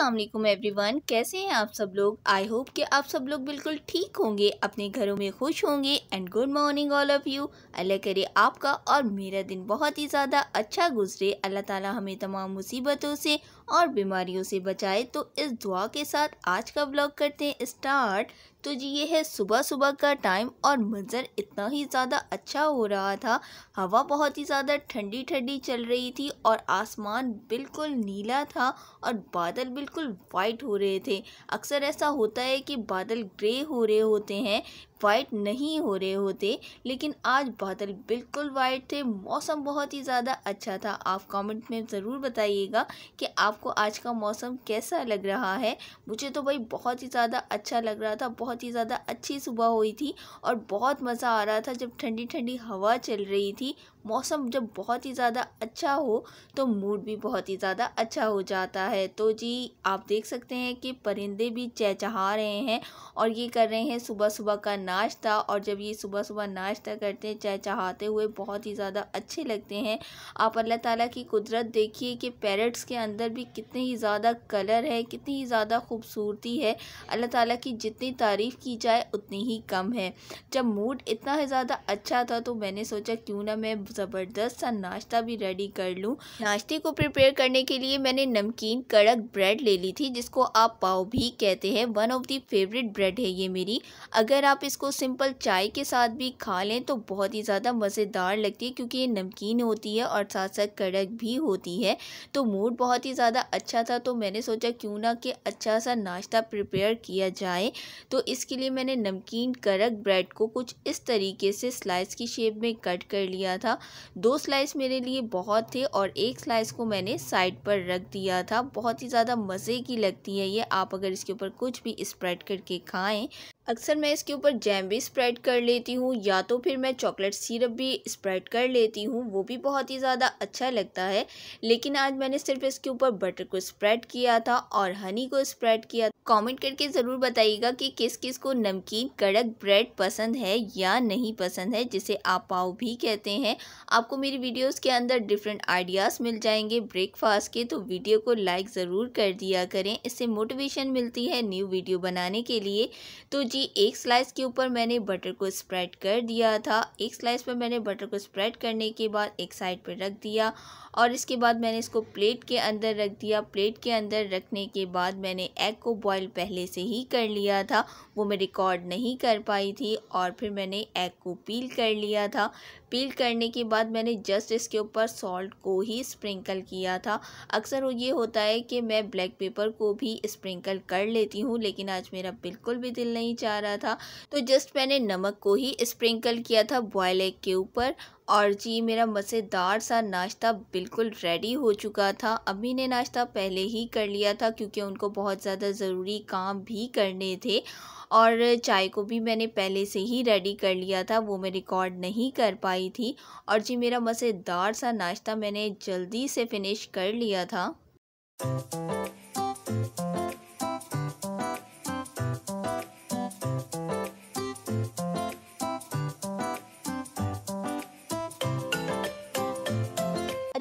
every everyone कैसे हैं आप सब लोग आई होप कि आप सब लोग बिल्कुल ठीक होंगे अपने घरों में खुश होंगे and good morning all of you Allah करे आपका और मेरा दिन बहुत ही ज़्यादा अच्छा गुजरे अल्लाह ताला हमें तमाम मुसीबतों से और बीमारियों से बचाए तो इस दुआ के साथ आज का ब्लॉग करते हैं स्टार्ट तो जी ये है सुबह सुबह का टाइम और मंज़र इतना ही ज़्यादा अच्छा हो रहा था हवा बहुत ही ज़्यादा ठंडी ठंडी चल रही थी और आसमान बिल्कुल नीला था और बादल बिल्कुल वाइट हो रहे थे अक्सर ऐसा होता है कि बादल ग्रे हो रहे होते हैं वाइट नहीं हो रहे होते लेकिन आज बादल बिल्कुल वाइट थे मौसम बहुत ही ज़्यादा अच्छा था आप कमेंट में ज़रूर बताइएगा कि आपको आज का मौसम कैसा लग रहा है मुझे तो भाई बहुत ही ज़्यादा अच्छा लग रहा था बहुत ही ज़्यादा अच्छी सुबह हुई थी और बहुत मज़ा आ रहा था जब ठंडी ठंडी हवा चल रही थी मौसम जब बहुत ही ज़्यादा अच्छा हो तो मूड भी बहुत ही ज़्यादा अच्छा हो जाता है तो जी आप देख सकते हैं कि परिंदे भी चहचहा रहे हैं और ये कर रहे हैं सुबह सुबह का नाश्ता और जब ये सुबह सुबह नाश्ता करते हैं चहचहाते हुए बहुत ही ज़्यादा अच्छे लगते हैं आप अल्लाह ताला की कुदरत देखिए कि पैरट्स के अंदर भी कितने ही ज़्यादा कलर है कितनी ही ज़्यादा खूबसूरती है अल्लाह ताला की जितनी तारीफ़ की जाए उतनी ही कम है जब मूड इतना ही ज़्यादा अच्छा था तो मैंने सोचा क्यों ना मैं ज़बरदस्त सा नाश्ता भी रेडी कर लूँ नाश्ते को प्रिपेयर करने के लिए मैंने नमकीन कड़क ब्रेड ले ली थी जिसको आप पाव भी कहते हैं one of the favourite bread है ये मेरी अगर आप इसको सिंपल चाय के साथ भी खा लें तो बहुत ही ज़्यादा मज़ेदार लगती है क्योंकि ये नमकीन होती है और साथ साथ कड़क भी होती है तो मूड बहुत ही ज़्यादा अच्छा था तो मैंने सोचा क्यों ना कि अच्छा सा नाश्ता प्रिपेयर किया जाए तो इसके लिए मैंने नमकीन कड़क ब्रेड को कुछ इस तरीके से स्लाइस की शेप में कट कर लिया था दो स्लाइस मेरे लिए बहुत थे और एक स्लाइस को मैंने साइड पर रख दिया था बहुत ही ज़्यादा मज़े की लगती है ये आप अगर इसके ऊपर कुछ भी स्प्रेड करके खाएं अक्सर मैं इसके ऊपर जैम भी स्प्रेड कर लेती हूँ या तो फिर मैं चॉकलेट सिरप भी स्प्रेड कर लेती हूँ वो भी बहुत ही ज़्यादा अच्छा लगता है लेकिन आज मैंने सिर्फ इसके ऊपर बटर को स्प्रेड किया था और हनी को स्प्रेड किया कमेंट करके ज़रूर बताइएगा कि किस किस को नमकीन कड़क ब्रेड पसंद है या नहीं पसंद है जिसे आप पाव भी कहते हैं आपको मेरी वीडियोज़ के अंदर डिफरेंट आइडियाज़ मिल जाएंगे ब्रेकफास्ट के तो वीडियो को लाइक ज़रूर कर दिया करें इससे मोटिवेशन मिलती है न्यू वीडियो बनाने के लिए तो लीजिए एक स्लाइस के ऊपर मैंने बटर को स्प्रेड कर दिया था एक स्लाइस पर मैंने बटर को स्प्रेड करने के बाद एक साइड पर रख दिया और इसके बाद मैंने इसको प्लेट के अंदर रख दिया प्लेट के अंदर रखने के बाद मैंने एग को बॉईल पहले से ही कर लिया था वो मैं रिकॉर्ड नहीं कर पाई थी और फिर मैंने एग को पील कर लिया था पील करने के बाद मैंने जस्ट इसके ऊपर सॉल्ट को ही स्प्रिंकल किया था अक्सर वो ये होता है कि मैं ब्लैक पेपर को भी स्प्रिंकल कर लेती हूँ लेकिन आज मेरा बिल्कुल भी दिल नहीं चाह रहा था तो जस्ट मैंने नमक को ही स्प्रिंकल किया था बॉयल एग के ऊपर और जी मेरा मज़ेदार सा नाश्ता बिल्कुल रेडी हो चुका था अम्मी ने नाश्ता पहले ही कर लिया था क्योंकि उनको बहुत ज़्यादा ज़रूरी काम भी करने थे और चाय को भी मैंने पहले से ही रेडी कर लिया था वो मैं रिकॉर्ड नहीं कर पाई थी और जी मेरा मज़ेदार सा नाश्ता मैंने जल्दी से फिनिश कर लिया था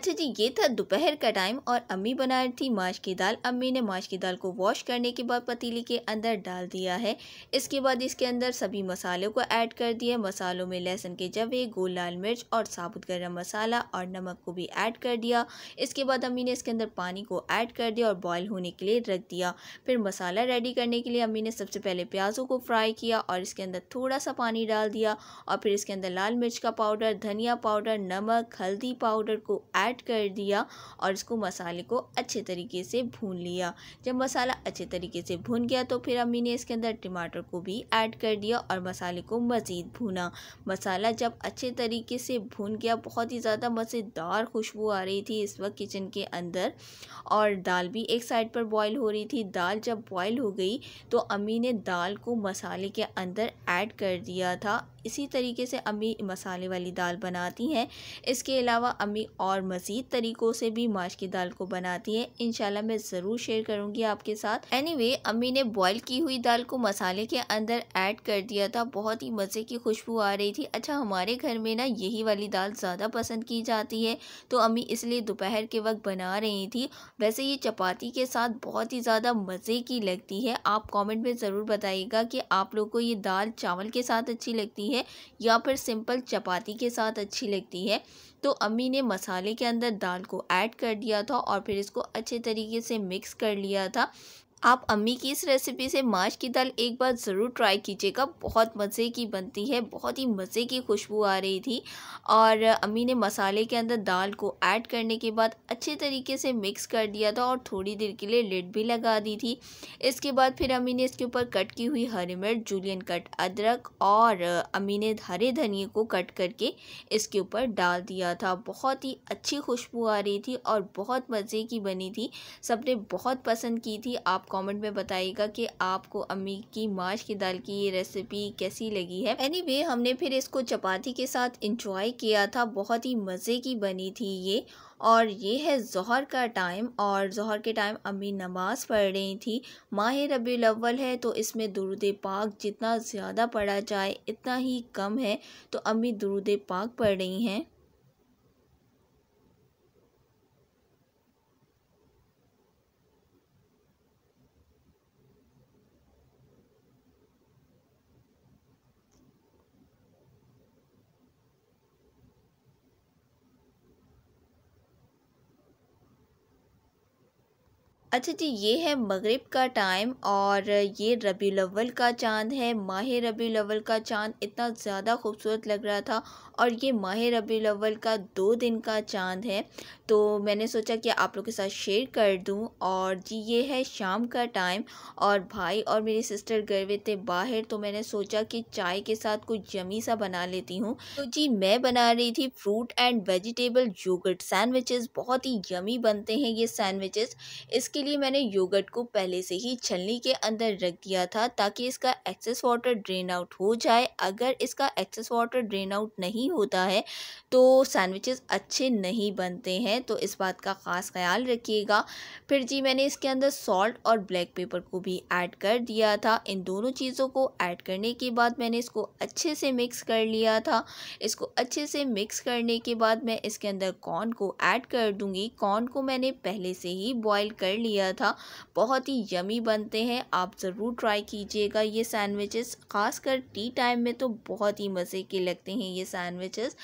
अच्छा जी ये था दोपहर का टाइम और अम्मी बना रही थी माश की दाल अम्मी ने माश की दाल को वॉश करने के बाद पतीली के अंदर डाल दिया है इसके बाद इसके अंदर सभी मसालों को ऐड कर दिया मसालों में लहसुन के जवे गोल लाल मिर्च और साबुत गर्म मसाला और नमक को भी ऐड कर दिया इसके बाद अम्मी ने इसके अंदर पानी को ऐड कर दिया और बॉयल होने के लिए रख दिया फिर मसाला रेडी करने के लिए अम्मी ने सबसे पहले प्याज़ों को फ्राई किया और इसके अंदर थोड़ा सा पानी डाल दिया और फिर इसके अंदर लाल मिर्च का पाउडर धनिया पाउडर नमक हल्दी पाउडर को ऐड ऐड कर दिया और इसको मसाले को अच्छे तरीके से भून लिया जब मसाला अच्छे तरीके से भून गया तो फिर अम्मी ने इसके अंदर टमाटर को भी ऐड कर दिया और मसाले को मज़ीद भूना मसाला जब अच्छे तरीके से भून गया बहुत ही ज़्यादा मज़ेदार खुशबू आ रही थी इस वक्त किचन के अंदर और दाल भी एक साइड पर बॉयल हो रही थी दाल जब बॉयल हो गई तो अम्मी ने दाल को मसाले के अंदर ऐड कर दिया था इसी तरीके से अम्मी मसाले वाली दाल बनाती हैं इसके अलावा अम्मी और मज़ मज़ीद तरीक़ों से भी माश की दाल को बनाती है इनशाला मैं ज़रूर शेयर करूँगी आपके साथ एनी anyway, अम्मी ने बॉयल की हुई दाल को मसाले के अंदर ऐड कर दिया था बहुत ही मज़े की खुशबू आ रही थी अच्छा हमारे घर में ना यही वाली दाल ज़्यादा पसंद की जाती है तो अम्मी इसलिए दोपहर के वक्त बना रही थी वैसे ये चपाती के साथ बहुत ही ज़्यादा मज़े की लगती है आप कमेंट में ज़रूर बताइएगा कि आप लोग को ये दाल चावल के साथ अच्छी लगती है या फिर सिंपल चपाती के साथ अच्छी लगती है तो अम्मी ने मसाले के अंदर दाल को ऐड कर दिया था और फिर इसको अच्छे तरीके से मिक्स कर लिया था आप अम्मी की इस रेसिपी से माश की दाल एक बार ज़रूर ट्राई कीजिएगा बहुत मज़े की बनती है बहुत ही मज़े की खुशबू आ रही थी और अम्मी ने मसाले के अंदर दाल को ऐड करने के बाद अच्छे तरीके से मिक्स कर दिया था और थोड़ी देर के लिए लिड भी लगा दी थी इसके बाद फिर अम्मी ने इसके ऊपर कट की हुई हरी मिर्च जूलियन कट अदरक और अम्मी ने हरे धनिए को कट करके इसके ऊपर डाल दिया था बहुत ही अच्छी खुशबू आ रही थी और बहुत मज़े की बनी थी सबने बहुत पसंद की थी आप कमेंट में बताइएगा कि आपको अम्मी की माश की दाल की ये रेसिपी कैसी लगी है एनी anyway, हमने फिर इसको चपाती के साथ इंजॉय किया था बहुत ही मज़े की बनी थी ये और ये है जहर का टाइम और जहर के टाइम अम्मी नमाज़ पढ़ रही थी माह रबी अव्वल है तो इसमें दुरुद पाक जितना ज़्यादा पढ़ा जाए इतना ही कम है तो अम्मी दुरुद पाक पढ़ रही हैं अच्छा जी ये है मगरिब का टाइम और ये रबी अवल का चांद है माह रबी अवल का चांद इतना ज़्यादा खूबसूरत लग रहा था और ये माह रबी अवल का दो दिन का चांद है तो मैंने सोचा कि आप लोग के साथ शेयर कर दूं और जी ये है शाम का टाइम और भाई और मेरी सिस्टर गए हुए थे बाहर तो मैंने सोचा कि चाय के साथ कुछ जमी सा बना लेती हूँ तो जी मैं बना रही थी fruit and vegetable yogurt sandwiches बहुत ही यमी बनते हैं ये सैंडविचेस इसके लिए मैंने योगर्ट को पहले से ही छलनी के अंदर रख दिया था ताकि इसका एक्सेस वाटर ड्रेन आउट हो जाए अगर इसका एक्सेस वाटर ड्रेन आउट नहीं होता है तो सैंडविचेस अच्छे नहीं बनते हैं हैं तो इस बात का ख़ास ख्याल रखिएगा फिर जी मैंने इसके अंदर सॉल्ट और ब्लैक पेपर को भी ऐड कर दिया था इन दोनों चीज़ों को ऐड करने के बाद मैंने इसको अच्छे से मिक्स कर लिया था इसको अच्छे से मिक्स करने के बाद मैं इसके अंदर कॉर्न को ऐड कर दूँगी कॉर्न को मैंने पहले से ही बॉयल कर लिया था बहुत ही यमी बनते हैं आप ज़रूर ट्राई कीजिएगा ये सैंडविचेस ख़ासकर टी टाइम में तो बहुत ही मज़े के लगते हैं ये सैंडविचेस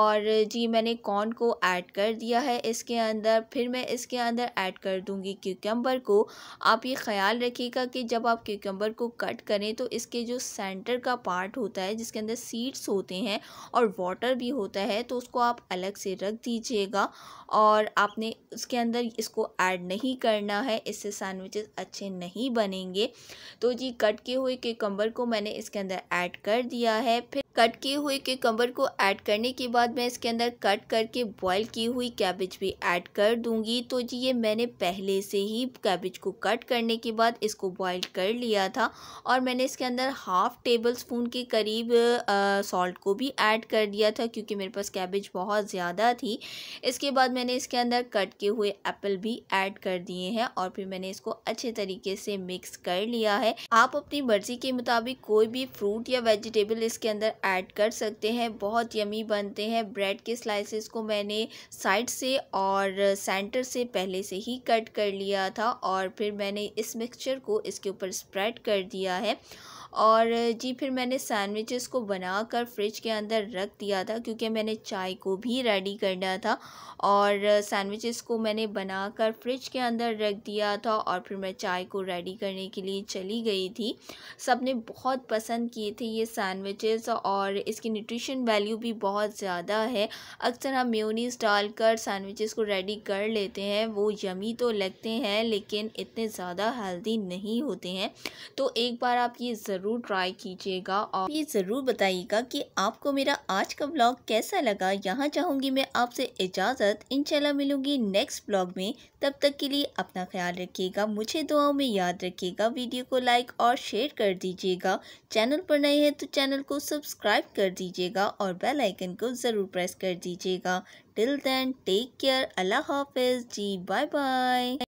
और जी मैंने कॉर्न को ऐड कर दिया है है इसके अंदर फिर मैं इसके अंदर ऐड कर दूंगी क्यूकम्बर को आप ये ख्याल रखिएगा कि जब आप क्यूकम्बर को कट करें तो इसके जो सेंटर का पार्ट होता है जिसके अंदर सीड्स होते हैं और वाटर भी होता है तो उसको आप अलग से रख दीजिएगा और आपने उसके अंदर इसको ऐड नहीं करना है इससे सैंडविचेस अच्छे नहीं बनेंगे तो जी कट के हुए क्यूकम्बर को मैंने इसके अंदर ऐड कर दिया है फिर कट किए हुए कम्बर को ऐड करने के बाद मैं इसके अंदर कट करके बॉईल की हुई कैबेज भी ऐड कर दूंगी तो जी ये मैंने पहले से ही कैबेज को कट करने के बाद इसको बॉईल कर लिया था और मैंने इसके अंदर हाफ़ टेबल स्पून के करीब सॉल्ट को भी ऐड कर दिया था क्योंकि मेरे पास कैबेज बहुत ज़्यादा थी इसके बाद मैंने इसके अंदर कट किए हुए एप्पल भी ऐड कर दिए हैं और फिर मैंने इसको अच्छे तरीके से मिक्स कर लिया है आप अपनी मर्ज़ी के मुताबिक कोई भी फ्रूट या वेजिटेबल इसके अंदर ऐड कर सकते हैं बहुत यमी बनते हैं ब्रेड के स्लाइसेस को मैंने साइड से और सेंटर से पहले से ही कट कर लिया था और फिर मैंने इस मिक्सचर को इसके ऊपर स्प्रेड कर दिया है और जी फिर मैंने सैंडविचेस को बना कर फ्रिज के अंदर रख दिया था क्योंकि मैंने चाय को भी रेडी करना था और सैंडविचेस को मैंने बना कर फ्रिज के अंदर रख दिया था और फिर मैं चाय को रेडी करने के लिए चली गई थी सब ने बहुत पसंद किए थे ये सैंडविचेस और इसकी न्यूट्रिशन वैल्यू भी बहुत ज़्यादा है अक्सर हम म्योनीस डालकर सैंडविचेस को रेडी कर लेते हैं वो यमी तो लगते हैं लेकिन इतने ज़्यादा हेल्दी नहीं होते हैं तो एक बार आप ये ज़रूर ज़रूर ट्राई कीजिएगा और ये ज़रूर बताइएगा कि आपको मेरा आज का ब्लॉग कैसा लगा यहाँ चाहूँगी मैं आपसे इजाज़त इंशाल्लाह मिलूँगी नेक्स्ट ब्लॉग में तब तक के लिए अपना ख्याल रखिएगा मुझे दुआओं में याद रखिएगा वीडियो को लाइक और शेयर कर दीजिएगा चैनल पर नए हैं तो चैनल को सब्सक्राइब कर दीजिएगा और बेल आइकन को ज़रूर प्रेस कर दीजिएगा till then take care Allah हाफिज़ जी बाय बाय